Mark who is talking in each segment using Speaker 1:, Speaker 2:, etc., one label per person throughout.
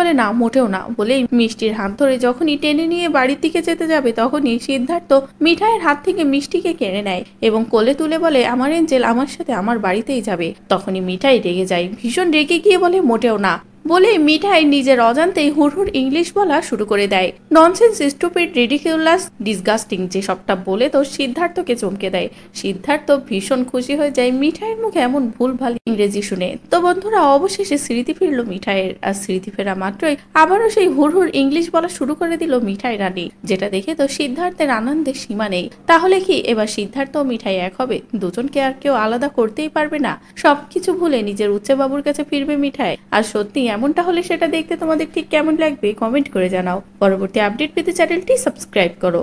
Speaker 1: বলে না মোটেও না বলেই মিষ্টির হাত ধরে যখনই টেনে নিয়ে বাড়ির দিকে যেতে যাবে তখনই সিদ্ধার্থ মিঠাইয়ের হাত থেকে মিষ্টিকে কেড়ে নেয় এবং কোলে তুলে বলে আমার এঞ্জেল আমার সাথে আমার বাড়িতেই যাবে তখনই মিঠাই রেগে যায় ভীষণ রেগে গিয়ে বলে মোটেও না বলে মিঠাই নিজের অজান্তেই হুড়হুড় ইংলিশ বলা শুরু করে দেয় ননসেন্স স্টুপিড রিডিকিউলাস ডিসগাস্টিং যে সবটা বলে তো সিদ্ধার্থকে চমকে দেয় সিদ্ধার্থ ভীষণ খুশি হয়ে যায় মিঠাইয়ের মুখে এমন ভুলভাল ইংরেজি শুনে তো বন্ধুরা অবশেষে স্মৃতি ফিরল মিঠাইয়ের আর স্মৃতি ফেরা মাত্রই আবারও সেই হুড়হুড় ইংলিশ বলা শুরু করে দিল মিঠাই রানী যেটা দেখে তো সিদ্ধার্থের আনন্দের সীমা নেই তাহলে কি এবার সিদ্ধার্থ মিঠাই এক হবে দুজনকে আর কেউ আলাদা করতেই পারবে না সবকিছু ভুলে নিজের উচ্চবাবুর কাছে ফিরবে মিঠাই আর সত্যি কেমনটা হলে সেটা দেখতে তোমাদের ঠিক কেমন লাগবে কমেন্ট করে জানাও পরবর্তী আপডেট পেতে চ্যানেলটি সাবস্ক্রাইব করো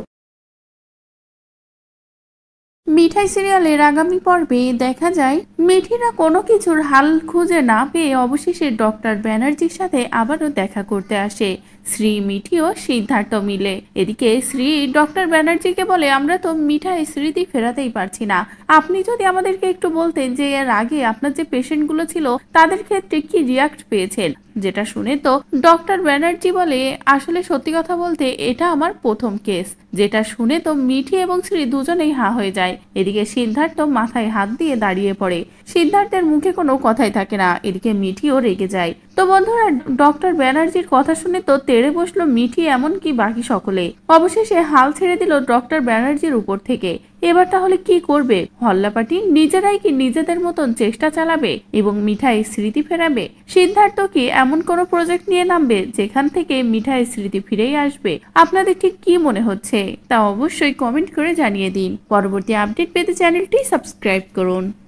Speaker 1: মিঠাই সিরিয়ালের আগামী পর্বে দেখা যায় মিঠিরা কোনো কিছুর হাল খুঁজে না পেয়ে অবশেষে ডক্টর ব্যানার্জির সাথে আবারও দেখা করতে আসে শ্রী মিঠি ও সিদ্ধার্থ মিলে এদিকে শ্রী ডক্টর ব্যানার্জিকে বলে আমরা তো মিঠায় স্মৃতি ফেরাতেই পারছি না আপনি যদি আমাদেরকে একটু বলতেন যে এর আগে আপনার যে পেশেন্টগুলো ছিল তাদের ক্ষেত্রে কি রিয়াক্ট পেয়েছেন যেটা শুনে তো ডক্টর ব্যানার্জি বলে আসলে সত্যি কথা বলতে এটা আমার প্রথম কেস যেটা শুনে তো মিঠি এবং শ্রী দুজনেই হা হয়ে যায় এদিকে সিদ্ধার্থ মাথায় হাত দিয়ে দাঁড়িয়ে পড়ে সিদ্ধার্থের মুখে কোনো কথাই থাকে না এদিকে মিঠিও রেগে যায় তো বন্ধুরা ডক্টর ব্যানার্জির কথা শুনে তো তেড়ে বসলো মিঠি এমনকি বাকি সকলে অবশেষে হাল ছেড়ে দিল ডক্টর ব্যানার্জির উপর থেকে এবার তাহলে কি করবে হল্লাপাটি নিজেরাই কি নিজেদের মতন চেষ্টা চালাবে এবং মিঠাই স্মৃতি ফেরাবে সিদ্ধার্থ কি এমন কোন প্রজেক্ট নিয়ে নামবে যেখান থেকে মিঠাই স্মৃতি ফিরেই আসবে আপনাদের ঠিক কি মনে হচ্ছে তা অবশ্যই কমেন্ট করে জানিয়ে দিন পরবর্তী আপডেট পেতে চ্যানেলটি সাবস্ক্রাইব করুন